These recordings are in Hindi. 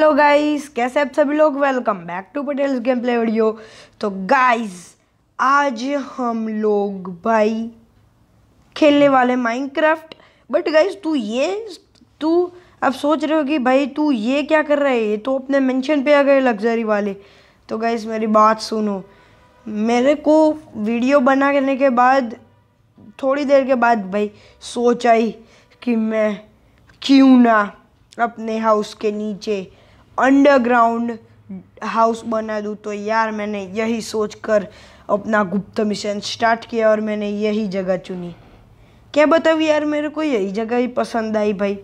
हेलो गाइस कैसे आप सभी लोग welcome back to Patels game play video तो गाइस आज हम लोग भाई खेलने वाले माइनक्राफ्ट बट गाइस तू ये तू अब सोच रहे हो कि भाई तू ये क्या कर रहा है ये तो अपने मेंशन पे आ गए लग्जरी वाले तो गाइस मेरी बात सुनो मेरे को वीडियो बना करने के बाद थोड़ी देर के बाद भाई सोच आई कि मैं क्यों ना अपने हाउस के नीचे अंडरग्राउंड हाउस बना दूँ तो यार मैंने यही सोच कर अपना गुप्त मिशन स्टार्ट किया और मैंने यही जगह चुनी क्या बताऊँ यार मेरे को यही जगह ही पसंद आई भाई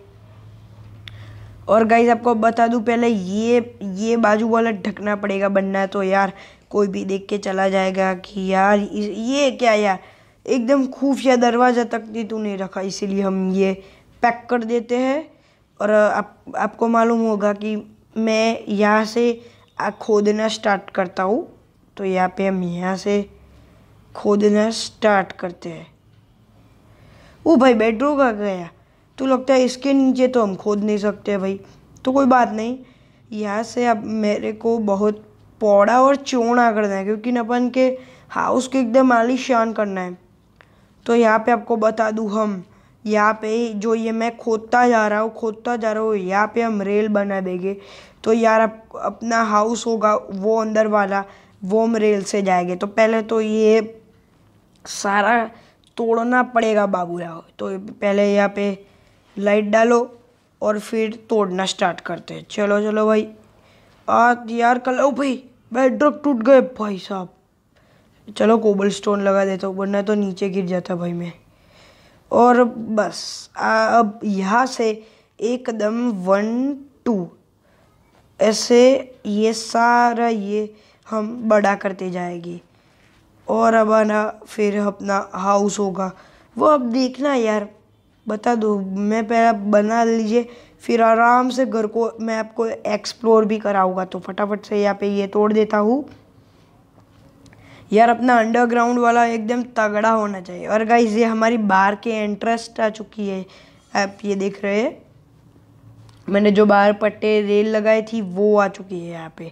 और गाइज आपको बता दूँ पहले ये ये बाजू वाला ढकना पड़ेगा बनना तो यार कोई भी देख के चला जाएगा कि यार ये क्या यार एकदम खुफिया दरवाज़ा तक नहीं तो नहीं रखा इसीलिए हम ये पैक कर देते हैं और आप आपको मालूम होगा कि मैं यहाँ से खोदना स्टार्ट करता हूँ तो यहाँ पे हम यहाँ से खोदना स्टार्ट करते हैं वो भाई बेडरूम आ गया तो लगता है इसके नीचे तो हम खोद नहीं सकते भाई तो कोई बात नहीं यहाँ से अब मेरे को बहुत पौड़ा और चौड़ा करना है क्योंकि अपन के हाउस को एकदम आलिशान करना है तो यहाँ पे आपको बता दूँ हम यहाँ पे जो ये मैं खोदता जा रहा हूँ खोदता जा रहा हूँ यहाँ पे हम रेल बना देंगे तो यार अप, अपना हाउस होगा वो अंदर वाला वो हम रेल से जाएंगे तो पहले तो ये सारा तोड़ना पड़ेगा बाबूराव तो पहले यहाँ पे लाइट डालो और फिर तोड़ना स्टार्ट करते हैं चलो चलो भाई आ यार कल ओ भाई बेडरॉक टूट गए भाई साहब चलो कोबल स्टोन लगा देता हूँ वरना तो नीचे गिर जाता भाई मैं और बस अब यहाँ से एकदम वन टू ऐसे ये सारा ये हम बड़ा करते जाएंगे और अब आना फिर अपना हाउस होगा वो अब देखना यार बता दो मैं पहला बना लीजिए फिर आराम से घर को मैं आपको एक्सप्लोर भी कराऊंगा तो फटाफट से यहाँ पे ये तोड़ देता हूँ यार अपना अंडरग्राउंड वाला एकदम तगड़ा होना चाहिए और गाइज ये हमारी बाहर के एंट्रेस्ट आ चुकी है आप ये देख रहे हैं मैंने जो बाहर पट्टे रेल लगाई थी वो आ चुकी है यहाँ पे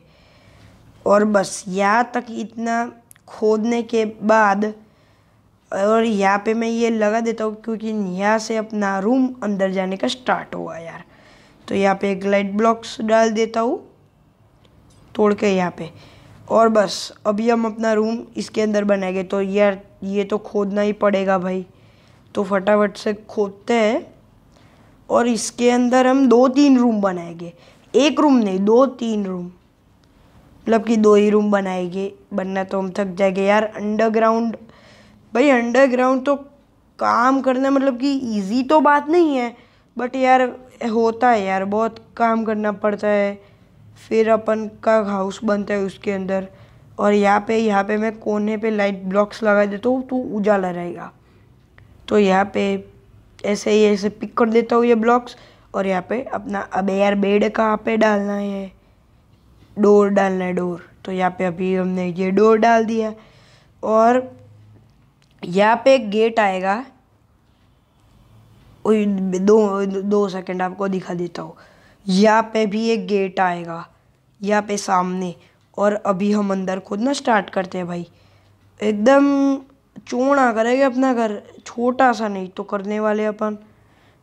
और बस यहाँ तक इतना खोदने के बाद और यहाँ पे मैं ये लगा देता हूँ क्योंकि यहाँ से अपना रूम अंदर जाने का स्टार्ट हुआ यार तो यहाँ पे एक लाइट ब्लॉक्स डाल देता हूँ तोड़ के यहाँ पे और बस अभी हम अपना रूम इसके अंदर बनाएंगे तो यार ये तो खोदना ही पड़ेगा भाई तो फटाफट से खोदते हैं और इसके अंदर हम दो तीन रूम बनाएंगे एक रूम नहीं दो तीन रूम मतलब कि दो ही रूम बनाएंगे बनना तो हम थक जाएंगे यार अंडरग्राउंड भाई अंडरग्राउंड तो काम करना मतलब कि इजी तो बात नहीं है बट यार होता है यार बहुत काम करना पड़ता है फिर अपन का हाउस बनता है उसके अंदर और यहाँ पे यहाँ पे मैं कोने पे लाइट ब्लॉक्स लगा देता हूँ तो उजाला रहेगा तो यहाँ पे ऐसे ही ऐसे पिक कर देता हूँ ये ब्लॉक्स और यहाँ पे अपना अब यार बेड कहाँ पे डालना है डोर डालना है डोर तो यहाँ पे अभी हमने ये डोर डाल दिया और यहाँ पे एक गेट आएगा दो दो सेकंड आपको दिखा देता हूँ यहाँ पे भी एक गेट आएगा यहाँ पे सामने और अभी हम अंदर खोदना स्टार्ट करते हैं भाई एकदम चोड़ा करेंगे अपना घर छोटा सा नहीं तो करने वाले अपन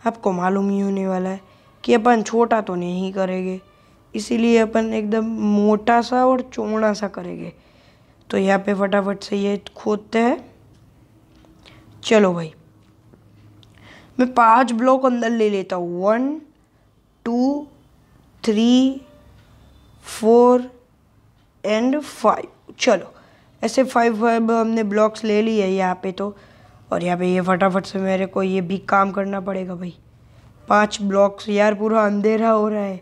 आपको मालूम ही होने वाला है कि अपन छोटा तो नहीं करेंगे इसीलिए अपन एकदम मोटा सा और चोड़ा सा करेंगे तो यहाँ पे फटाफट से ये खोदते हैं चलो भाई मैं पांच ब्लॉक अंदर ले लेता हूँ one two three four and five चलो ऐसे फाइव फाइव हमने ब्लॉक्स ले लिए है यहाँ पे तो और यहाँ पे ये फटाफट से मेरे को ये भी काम करना पड़ेगा भाई पांच ब्लॉक्स यार पूरा अंधेरा हो रहा है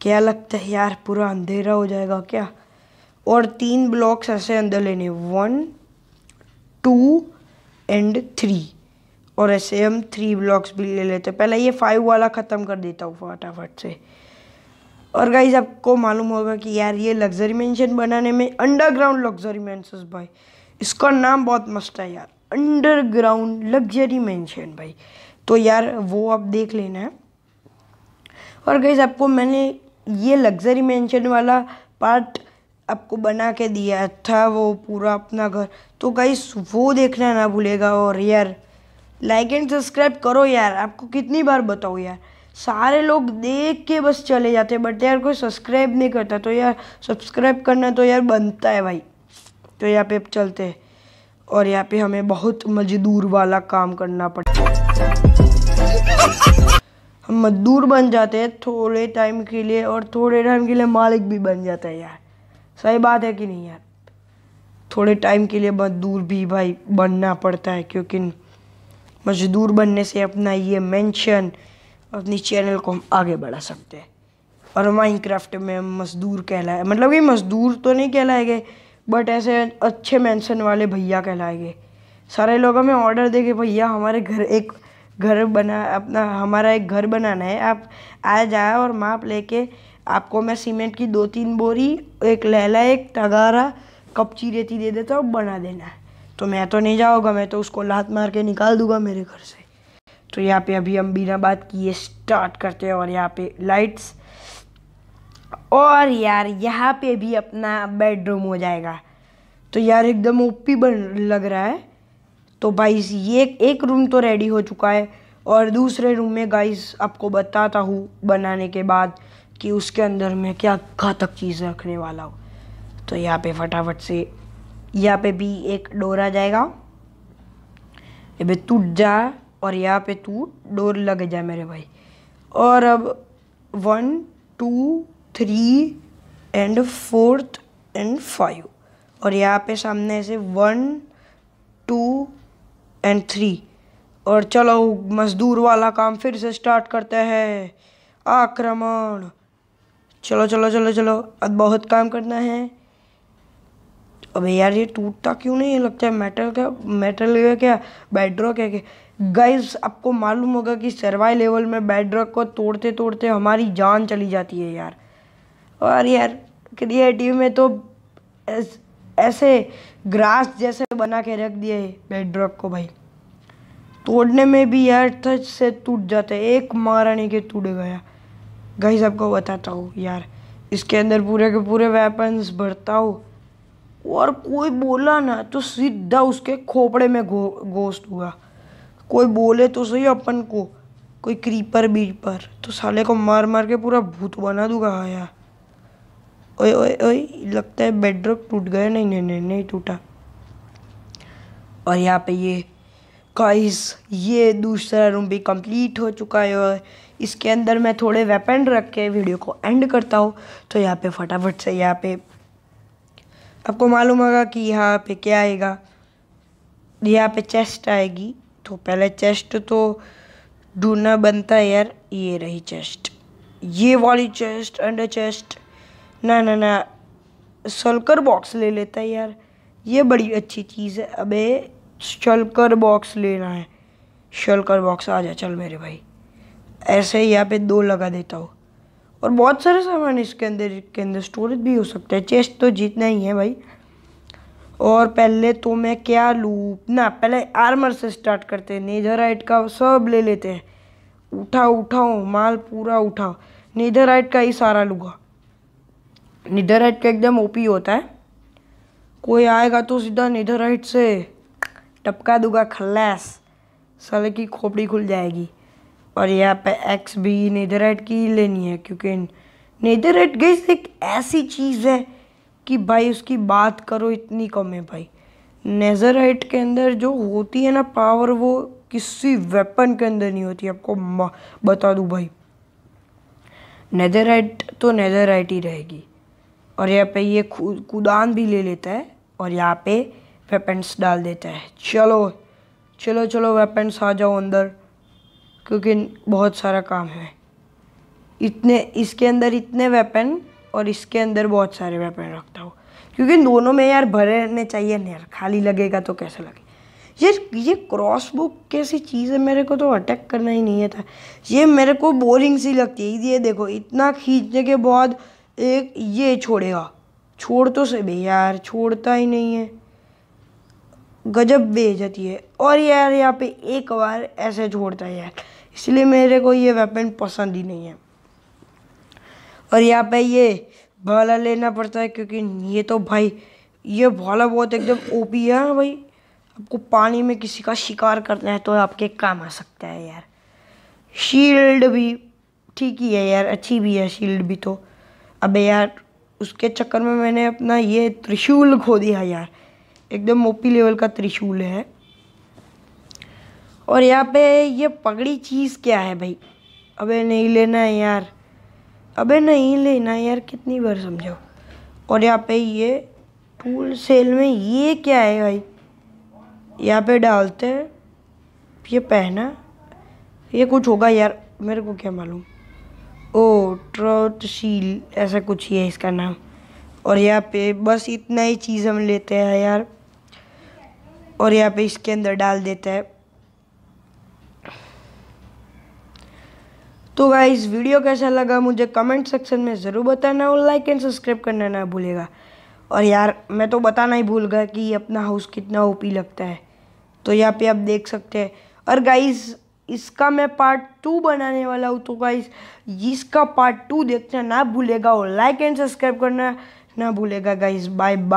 क्या लगता है यार पूरा अंधेरा हो जाएगा क्या और तीन ब्लॉक्स ऐसे अंदर लेने वन टू एंड थ्री और ऐसे हम थ्री ब्लॉक्स भी ले लेते हैं पहले ये फाइव वाला ख़त्म कर देता हूँ फटाफट से और गाइज आपको मालूम होगा कि यार ये लग्जरी मैंशन बनाने में अंडरग्राउंड लग्जरी मैंशंस भाई इसका नाम बहुत मस्त है यार अंडरग्राउंड लग्जरी मैंशन भाई तो यार वो आप देख लेना है और गाइज आपको मैंने ये लग्जरी मैंशन वाला पार्ट आपको बना के दिया था वो पूरा अपना घर तो गाइज वो देखना ना भूलेगा और यार लाइक एंड सब्सक्राइब करो यार आपको कितनी बार बताओ यार सारे लोग देख के बस चले जाते हैं बट यार कोई सब्सक्राइब नहीं करता तो यार सब्सक्राइब करना तो यार बनता है भाई तो यहाँ पे चलते हैं और यहाँ पे हमें बहुत मजदूर वाला काम करना पड़ता है हम मजदूर बन जाते हैं थोड़े टाइम के लिए और थोड़े टाइम के लिए मालिक भी बन जाता है यार सही बात है कि नहीं यार थोड़े टाइम के लिए मजदूर भी भाई बनना पड़ता है क्योंकि मजदूर बनने से अपना ये मेंशन अपनी चैनल को हम आगे बढ़ा सकते हैं और माइनक्राफ्ट में मजदूर कहलाए मतलब कि मजदूर तो नहीं कहलाए गए बट ऐसे अच्छे मेंशन वाले भैया कहलाए गए सारे लोग हमें ऑर्डर दे भैया हमारे घर एक घर बना अपना हमारा एक घर बनाना है आप आ जाए और माप लेके आपको मैं सीमेंट की दो तीन बोरी एक लहला एक तगारा कपची रेती दे देता हूँ बना देना है तो मैं तो नहीं जाऊँगा मैं तो उसको लात मार के निकाल दूंगा मेरे घर से तो यहाँ पे अभी हम बिना बात किए स्टार्ट करते हैं और यहाँ पे लाइट्स और यार यहाँ पे भी अपना बेडरूम हो जाएगा तो यार एकदम ओपी बन लग रहा है तो भाई ये एक रूम तो रेडी हो चुका है और दूसरे रूम में गाइस आपको बताता हूँ बनाने के बाद कि उसके अंदर मैं क्या घातक चीज़ रखने वाला हूँ तो यहाँ पे फटाफट से यहाँ पे भी एक डोर आ जाएगा ये भाई टूट जा और यहाँ पे तू डोर लग जा मेरे भाई और अब one two three and fourth and five और यहाँ पे सामने से वन टू एंड थ्री और चलो मजदूर वाला काम फिर से स्टार्ट करते हैं आक्रमण चलो चलो चलो चलो अब बहुत काम करना है अबे यार ये टूटता क्यों नहीं लगता है मेटल का मेटल का क्या बेडरॉक है क्या गाइज आपको मालूम होगा कि सर्वाई लेवल में बेडरॉक को तोड़ते तोड़ते हमारी जान चली जाती है यार और यार क्रिएटिव में तो ऐस, ऐसे ग्रास जैसे बना के रख दिए बेडरॉक को भाई तोड़ने में भी यार थच से टूट जाता है एक मारा नहीं के टूट गया गाइज आपको बताता हूँ यार इसके अंदर पूरे के पूरे वेपन्स भरता हूँ और कोई बोला ना तो सीधा उसके खोपड़े में गो, गोश्त हुआ कोई बोले तो सही अपन को कोई क्रीपर बीज पर तो साले को मार मार के पूरा भूत बना दूंगा आया हाँ ओए ओए ओए लगता है बेडरॉक टूट गया नहीं नहीं नहीं नहीं टूटा और यहाँ पे ये गाइस ये दूसरा रूम भी कंप्लीट हो चुका है और इसके अंदर मैं थोड़े वेपन रख के वीडियो को एंड करता हूँ तो यहाँ पे फटाफट से यहाँ पे आपको मालूम होगा कि यहाँ पे क्या आएगा यहाँ पे चेस्ट आएगी तो पहले चेस्ट तो ढूंढना बनता है यार ये रही चेस्ट ये वाली चेस्ट अंडर चेस्ट ना ना ना सल्कर बॉक्स ले लेता है यार ये बड़ी अच्छी चीज़ है अबे शल्कर बॉक्स लेना है शल्कर बॉक्स आ जा चल मेरे भाई ऐसे यहाँ पे दो लगा देता हूँ और बहुत सारे सामान इसके अंदर के अंदर स्टोरेज भी हो सकता है चेस्ट तो जीतना ही है भाई और पहले तो मैं क्या लूँ ना पहले आर्मर से स्टार्ट करते हैं नेदराइट का सब ले लेते हैं उठाओ उठाओ माल पूरा उठाओ नेदराइट का ही सारा लूँगा नेदराइट का एकदम ओपी होता है कोई आएगा तो सीधा नेदराइट से टपका दूंगा खल्लास साले की खोपड़ी खुल जाएगी और यहाँ पे एक्स भी नेदरराइट की लेनी है क्योंकि नेदरराइट गई एक ऐसी चीज़ है कि भाई उसकी बात करो इतनी कम है भाई नेजराइट के अंदर जो होती है ना पावर वो किसी वेपन के अंदर नहीं होती आपको बता दूँ भाई नेदरराइट तो नेदरराइट ही रहेगी और यहाँ पे ये कुदान भी ले लेता है और यहाँ पे वेपन्स डाल देता है चलो चलो चलो वेपन्स आ जाओ अंदर क्योंकि बहुत सारा काम है इतने इसके अंदर इतने वेपन और इसके अंदर बहुत सारे वेपन रखता हो क्योंकि दोनों में यार भरे रहने चाहिए ना यार खाली लगेगा तो कैसे लगे ये ये क्रॉस बुक कैसी चीज़ है मेरे को तो अटैक करना ही नहीं था ये मेरे को बोरिंग सी लगती है ये देखो इतना खींचने के बाद एक ये छोड़ेगा छोड़ तो से यार छोड़ता ही नहीं है गजब बेजती है और यार यहाँ पे एक बार ऐसे छोड़ता है यार इसलिए मेरे को ये वेपन पसंद ही नहीं है और यहाँ पे ये भाला लेना पड़ता है क्योंकि ये तो भाई ये भाला बहुत एकदम ओपी है हाँ भाई आपको पानी में किसी का शिकार करना है तो आपके काम आ सकता है यार शील्ड भी ठीक ही है यार अच्छी भी है शील्ड भी तो अबे यार उसके चक्कर में मैंने अपना ये त्रिशूल खो दिया यार एकदम ओपी लेवल का त्रिशूल है और यहाँ पे ये पगड़ी चीज़ क्या है भाई अबे नहीं लेना है यार अबे नहीं लेना यार कितनी बार समझाओ और यहाँ पे ये फूल सेल में ये क्या है भाई यहाँ पे डालते हैं ये पहना ये कुछ होगा यार मेरे को क्या मालूम ओ ट्रोट शील ऐसा कुछ ही है इसका नाम और यहाँ पे बस इतना ही चीज़ हम लेते हैं यार और यहाँ पे इसके अंदर डाल देते हैं तो गाइज़ वीडियो कैसा लगा मुझे कमेंट सेक्शन में ज़रूर बताना और लाइक एंड सब्सक्राइब करना ना भूलेगा और यार मैं तो बताना ही भूल गया कि अपना हाउस कितना ओपी लगता है तो यहाँ पे आप देख सकते हैं और गाइज इसका मैं पार्ट टू बनाने वाला हूँ तो गाइज इसका पार्ट टू देखना ना भूलेगा और लाइक एंड सब्सक्राइब करना ना भूलेगा गाइज बाय बाय